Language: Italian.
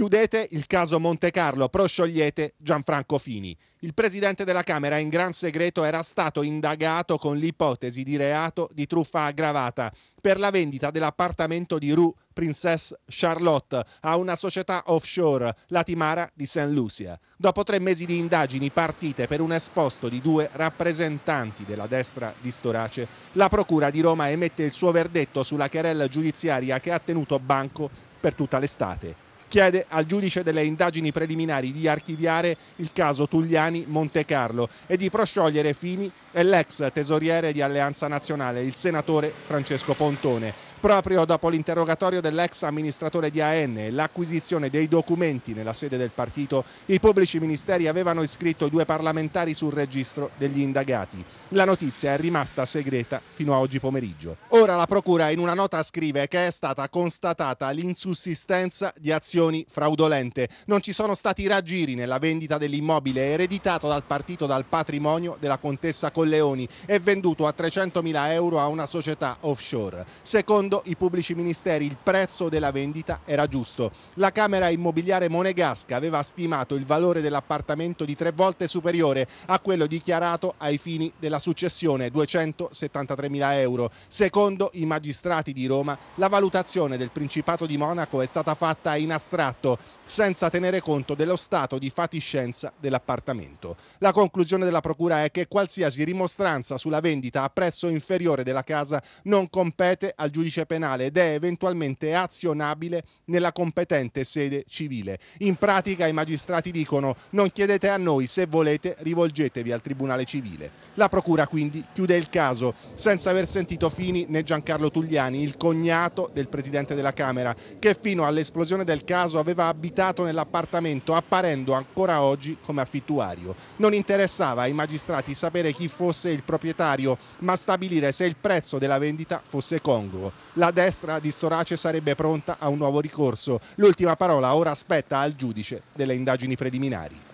Chiudete il caso Monte Carlo, prosciogliete Gianfranco Fini. Il presidente della Camera in gran segreto era stato indagato con l'ipotesi di reato di truffa aggravata per la vendita dell'appartamento di Rue Princess Charlotte a una società offshore, la Timara di St. Lucia. Dopo tre mesi di indagini partite per un esposto di due rappresentanti della destra di Storace, la Procura di Roma emette il suo verdetto sulla querella giudiziaria che ha tenuto banco per tutta l'estate chiede al giudice delle indagini preliminari di archiviare il caso Tugliani Montecarlo e di prosciogliere Fini e l'ex tesoriere di Alleanza Nazionale, il senatore Francesco Pontone. Proprio dopo l'interrogatorio dell'ex amministratore di AN e l'acquisizione dei documenti nella sede del partito, i pubblici ministeri avevano iscritto i due parlamentari sul registro degli indagati. La notizia è rimasta segreta fino a oggi pomeriggio. Ora la Procura in una nota scrive che è stata constatata l'insussistenza di azioni fraudolente. Non ci sono stati raggiri nella vendita dell'immobile ereditato dal partito dal patrimonio della contessa Colleoni e venduto a 300.000 euro a una società offshore. Secondo secondo i pubblici ministeri il prezzo della vendita era giusto. La Camera Immobiliare Monegasca aveva stimato il valore dell'appartamento di tre volte superiore a quello dichiarato ai fini della successione, 273 mila euro. Secondo i magistrati di Roma, la valutazione del Principato di Monaco è stata fatta in astratto, senza tenere conto dello stato di fatiscenza dell'appartamento. La conclusione della Procura è che qualsiasi rimostranza sulla vendita a prezzo inferiore della casa non compete al giudice codice penale ed è eventualmente azionabile nella competente sede civile. In pratica i magistrati dicono non chiedete a noi, se volete rivolgetevi al Tribunale Civile. La Procura quindi chiude il caso senza aver sentito Fini né Giancarlo Tugliani, il cognato del Presidente della Camera, che fino all'esplosione del caso aveva abitato nell'appartamento apparendo ancora oggi come affittuario. Non interessava ai magistrati sapere chi fosse il proprietario, ma stabilire se il prezzo della vendita fosse congruo la destra di Storace sarebbe pronta a un nuovo ricorso. L'ultima parola ora spetta al giudice delle indagini preliminari.